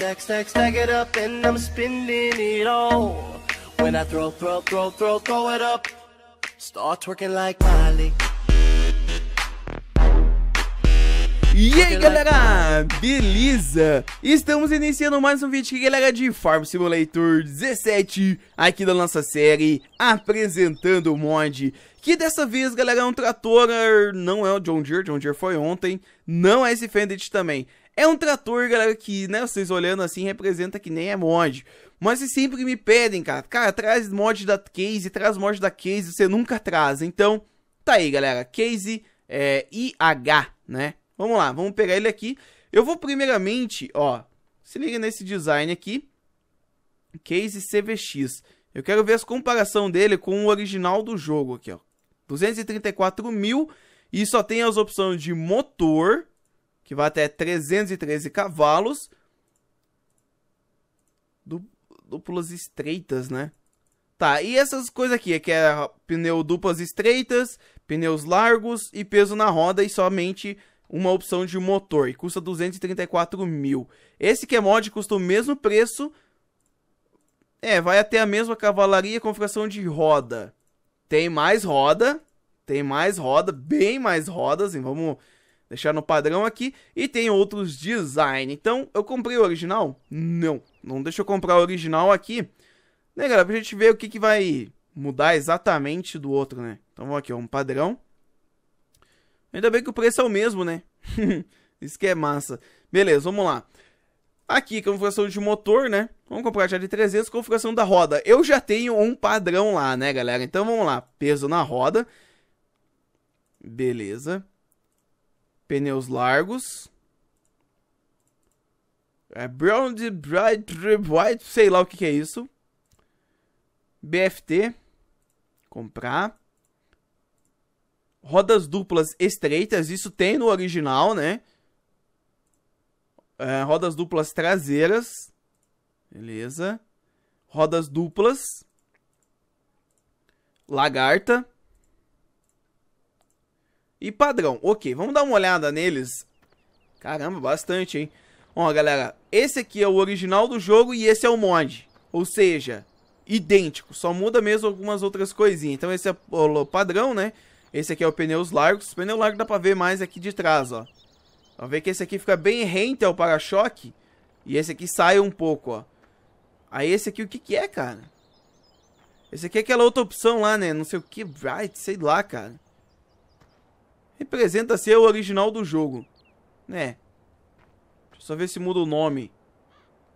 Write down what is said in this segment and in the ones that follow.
stack, stack, stack it up, and I'm it all. When I throw, throw, throw, throw, throw it up, start twerking like Miley. E aí galera, beleza? Estamos iniciando mais um vídeo aqui galera de Farm Simulator 17 Aqui da nossa série, apresentando o mod Que dessa vez galera é um trator, não é o John Deere, John Deere foi ontem Não é esse Fendit também é um trator, galera, que, né, vocês olhando assim, representa que nem é mod. Mas vocês sempre me pedem, cara, cara, traz mod da Case, traz mod da Case, você nunca traz. Então, tá aí, galera, Case é, IH, né? Vamos lá, vamos pegar ele aqui. Eu vou primeiramente, ó, se liga nesse design aqui, Case CVX. Eu quero ver a comparação dele com o original do jogo aqui, ó. 234 mil e só tem as opções de motor, que vai até 313 cavalos. duplas estreitas, né? Tá, e essas coisas aqui, que é pneu duplas estreitas, pneus largos e peso na roda e somente uma opção de motor. E custa 234 mil. Esse que é mod custa o mesmo preço. É, vai até a mesma cavalaria com configuração de roda. Tem mais roda. Tem mais roda, bem mais rodas. Vamos deixar no padrão aqui e tem outros design. Então, eu comprei o original? Não, não deixa eu comprar o original aqui, né, galera? Pra gente ver o que, que vai mudar exatamente do outro, né? Então, vamos aqui, um padrão. Ainda bem que o preço é o mesmo, né? Isso que é massa. Beleza, vamos lá. Aqui, configuração de motor, né? Vamos comprar já de 300, configuração da roda. Eu já tenho um padrão lá, né, galera? Então, vamos lá. Peso na roda. Beleza. Pneus largos. É Brown de Bright White, sei lá o que, que é isso. BFT. Comprar. Rodas duplas estreitas, isso tem no original, né? É, rodas duplas traseiras. Beleza. Rodas duplas. Lagarta e padrão. Ok, vamos dar uma olhada neles. Caramba, bastante, hein? Ó, galera, esse aqui é o original do jogo e esse é o mod. Ou seja, idêntico, só muda mesmo algumas outras coisinhas. Então esse é o padrão, né? Esse aqui é o pneus largos. pneu largo dá pra ver mais aqui de trás, ó. Pra ver que esse aqui fica bem rente ao para-choque. E esse aqui sai um pouco, ó. Aí esse aqui, o que que é, cara? Esse aqui é aquela outra opção lá, né? Não sei o que, bright, sei lá, cara representa ser o original do jogo. Né? Deixa eu só ver se muda o nome.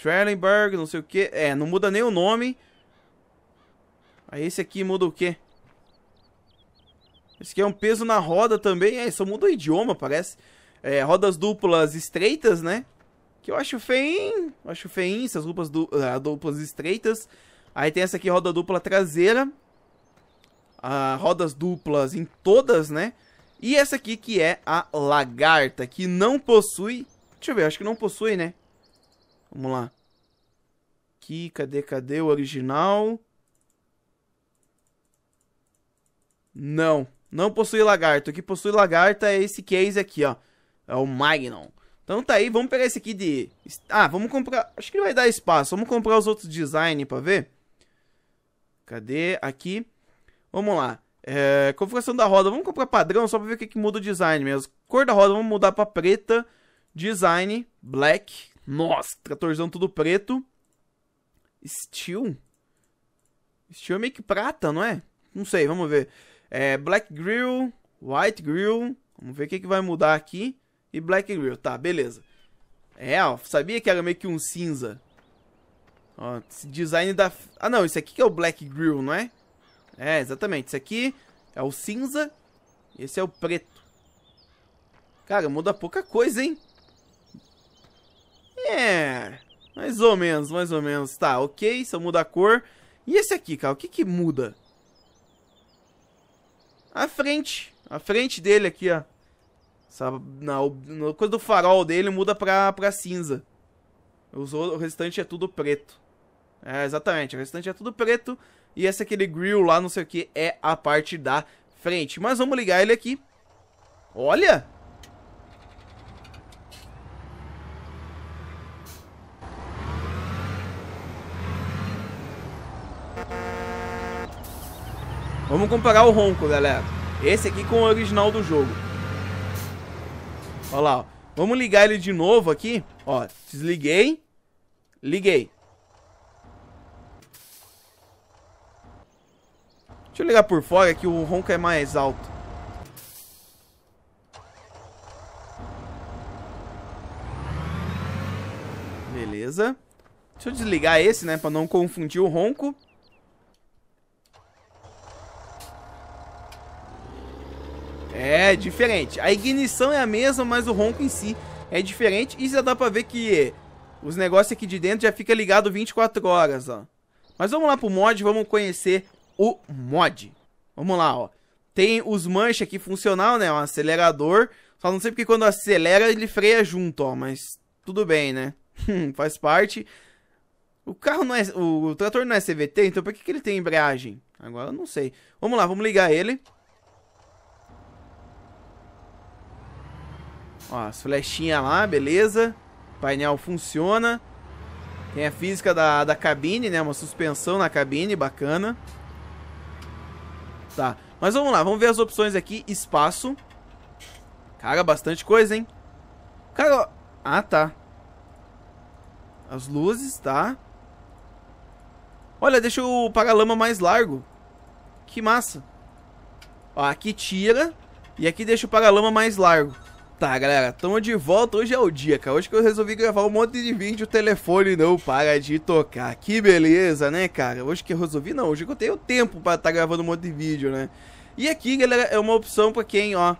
Trellenberg, não sei o que. É, não muda nem o nome. Aí esse aqui muda o quê? Esse aqui é um peso na roda também. É, só muda o idioma, parece. É, rodas duplas estreitas, né? Que eu acho feio, Eu acho feio essas duplas, du uh, duplas estreitas. Aí tem essa aqui, roda dupla traseira. Uh, rodas duplas em todas, né? E essa aqui que é a lagarta, que não possui... Deixa eu ver, acho que não possui, né? Vamos lá. Aqui, cadê, cadê o original? Não, não possui lagarta O que possui lagarta é esse case aqui, ó. É o Magnum. Então tá aí, vamos pegar esse aqui de... Ah, vamos comprar... Acho que vai dar espaço. Vamos comprar os outros design pra ver. Cadê? Aqui. Vamos lá. É, configuração da roda, vamos comprar padrão só para ver o que, que muda o design mesmo. Cor da roda, vamos mudar para preta. Design, black. Nossa, tratorzão tudo preto. Steel? Steel é meio que prata, não é? Não sei, vamos ver. É, black grill, white grill. Vamos ver o que, que vai mudar aqui. E black grill, tá, beleza. É, ó, sabia que era meio que um cinza. Ó, design da... Ah, não, isso aqui que é o black grill, não é? É, exatamente. Esse aqui é o cinza e esse é o preto. Cara, muda pouca coisa, hein? É, mais ou menos, mais ou menos. Tá, ok, só muda a cor. E esse aqui, cara, o que que muda? A frente, a frente dele aqui, ó. Essa, na, na coisa do farol dele muda pra, pra cinza. Os, o restante é tudo preto. É, exatamente. O restante é tudo preto. E esse aquele grill lá, não sei o que, é a parte da frente. Mas vamos ligar ele aqui. Olha! Vamos comparar o ronco, galera. Esse aqui com o original do jogo. Olha lá, ó. Vamos ligar ele de novo aqui. Ó, desliguei. Liguei. Deixa eu ligar por fora que o ronco é mais alto. Beleza. Deixa eu desligar esse, né? Pra não confundir o ronco. É, diferente. A ignição é a mesma, mas o ronco em si é diferente. E já dá pra ver que os negócios aqui de dentro já fica ligado 24 horas, ó. Mas vamos lá pro mod, vamos conhecer o mod. Vamos lá, ó. Tem os manches aqui funcional, né? Um acelerador. Só não sei porque quando acelera ele freia junto, ó. Mas tudo bem, né? Faz parte. O carro não é... O trator não é CVT, então por que, que ele tem embreagem? Agora eu não sei. Vamos lá, vamos ligar ele. Ó, as flechinhas lá, beleza. O painel funciona. Tem a física da, da cabine, né? Uma suspensão na cabine, bacana. Bacana. Tá, mas vamos lá, vamos ver as opções aqui. Espaço. Cara, bastante coisa, hein? Cara, ah, tá. As luzes, tá. Olha, deixa o paralama mais largo. Que massa. Ó, aqui tira e aqui deixa o paralama mais largo. Tá, galera, tamo de volta. Hoje é o dia, cara. Hoje que eu resolvi gravar um monte de vídeo, o telefone não para de tocar. Que beleza, né, cara? Hoje que eu resolvi, não. Hoje que eu tenho tempo pra estar tá gravando um monte de vídeo, né? E aqui, galera, é uma opção pra quem, ó...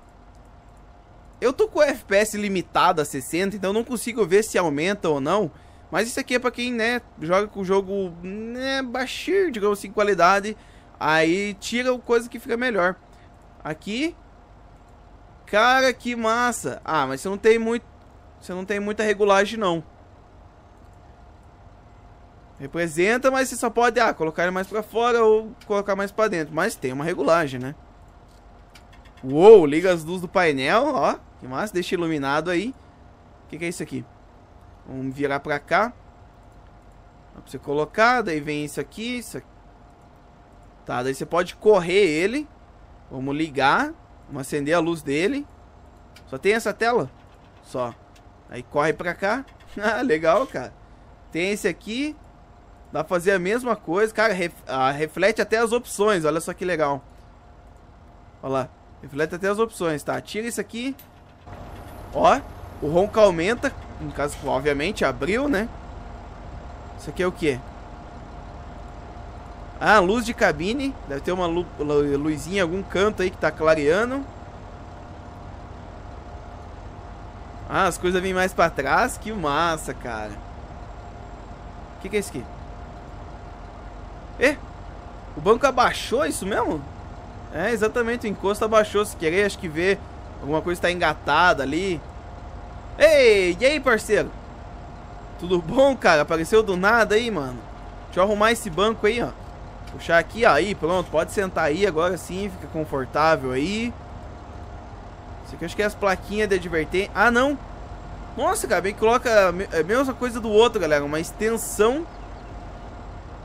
Eu tô com o FPS limitado a 60, então não consigo ver se aumenta ou não. Mas isso aqui é pra quem, né, joga com o jogo, né, baixinho, digamos assim, qualidade. Aí tira o coisa que fica melhor. Aqui, Cara, que massa. Ah, mas você não tem muito... Você não tem muita regulagem, não. Representa, mas você só pode, ah, colocar ele mais pra fora ou colocar mais pra dentro. Mas tem uma regulagem, né? Uou, liga as luzes do painel, ó. Que massa, deixa iluminado aí. O que, que, é isso aqui? Vamos virar pra cá. Dá pra você colocar, daí vem isso aqui, isso aqui. Tá, daí você pode correr ele. Vamos ligar. Vamos acender a luz dele. Só tem essa tela? Só. Aí corre pra cá. ah, legal, cara. Tem esse aqui. Dá pra fazer a mesma coisa. Cara, ref ah, reflete até as opções. Olha só que legal. Olha lá. Reflete até as opções, tá? Tira isso aqui. Ó. O ronco aumenta. No caso, obviamente, abriu, né? Isso aqui é o quê? Ah, luz de cabine. Deve ter uma lu luzinha em algum canto aí que tá clareando. Ah, as coisas vêm mais pra trás. Que massa, cara. O que, que é isso aqui? Eh, o banco abaixou isso mesmo? É, exatamente, o encosto abaixou se querer, acho que vê alguma coisa está engatada ali. Ei, e aí, parceiro? Tudo bom, cara? Apareceu do nada aí, mano. Deixa eu arrumar esse banco aí, ó. Puxar aqui, aí, pronto. Pode sentar aí agora sim, fica confortável aí. Isso aqui eu acho que é as plaquinhas de advertência. Ah, não! Nossa, cara, bem que coloca é a mesma coisa do outro, galera. Uma extensão.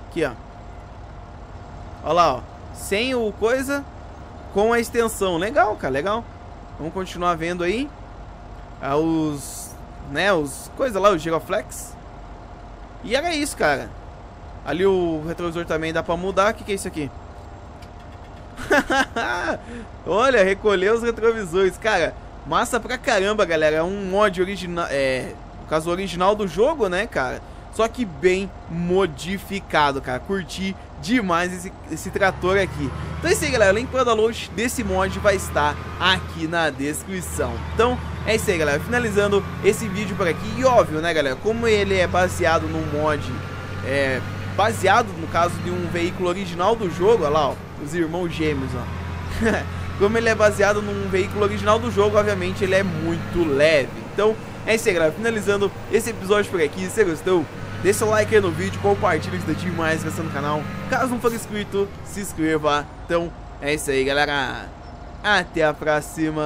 Aqui, ó. Olha lá, ó. Sem o coisa, com a extensão. Legal, cara, legal. Vamos continuar vendo aí. Ah, os... Né, os... Coisa lá, o Giroflex. E era isso, cara. Ali o retrovisor também dá pra mudar. O que, que é isso aqui? Olha, recolheu os retrovisores. Cara, massa pra caramba, galera. É um mod original... É, no caso, original do jogo, né, cara? Só que bem modificado, cara. Curti demais esse, esse trator aqui. Então é isso aí, galera. O link para download desse mod vai estar aqui na descrição. Então é isso aí, galera. Finalizando esse vídeo por aqui. E óbvio, né, galera? Como ele é baseado num mod... É, baseado no caso de um veículo original do jogo, olha lá, ó, os irmãos gêmeos, ó. Como ele é baseado num veículo original do jogo, obviamente ele é muito leve. Então, é isso aí, galera. Finalizando esse episódio por aqui. Se você gostou, deixa o like aí no vídeo, compartilha isso daqui mais no canal. Caso não for inscrito, se inscreva. Então, é isso aí, galera. Até a próxima.